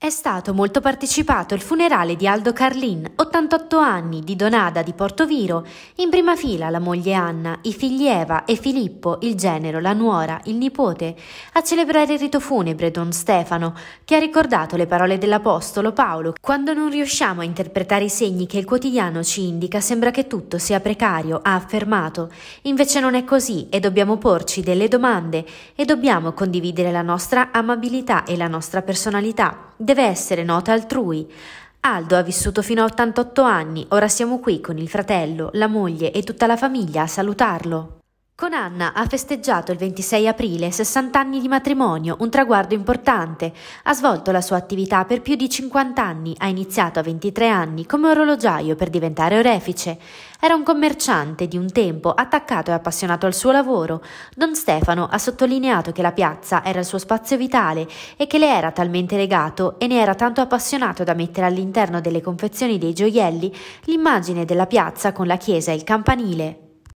È stato molto partecipato il funerale di Aldo Carlin, 88 anni, di Donada di Portoviro, in prima fila la moglie Anna, i figli Eva e Filippo, il genero, la nuora, il nipote, a celebrare il rito funebre Don Stefano, che ha ricordato le parole dell'Apostolo Paolo, quando non riusciamo a interpretare i segni che il quotidiano ci indica sembra che tutto sia precario, ha affermato, invece non è così e dobbiamo porci delle domande e dobbiamo condividere la nostra amabilità e la nostra personalità deve essere nota altrui. Aldo ha vissuto fino a 88 anni, ora siamo qui con il fratello, la moglie e tutta la famiglia a salutarlo. Con Anna ha festeggiato il 26 aprile 60 anni di matrimonio, un traguardo importante. Ha svolto la sua attività per più di 50 anni, ha iniziato a 23 anni come orologiaio per diventare orefice. Era un commerciante di un tempo attaccato e appassionato al suo lavoro. Don Stefano ha sottolineato che la piazza era il suo spazio vitale e che le era talmente legato e ne era tanto appassionato da mettere all'interno delle confezioni dei gioielli l'immagine della piazza con la chiesa e il campanile.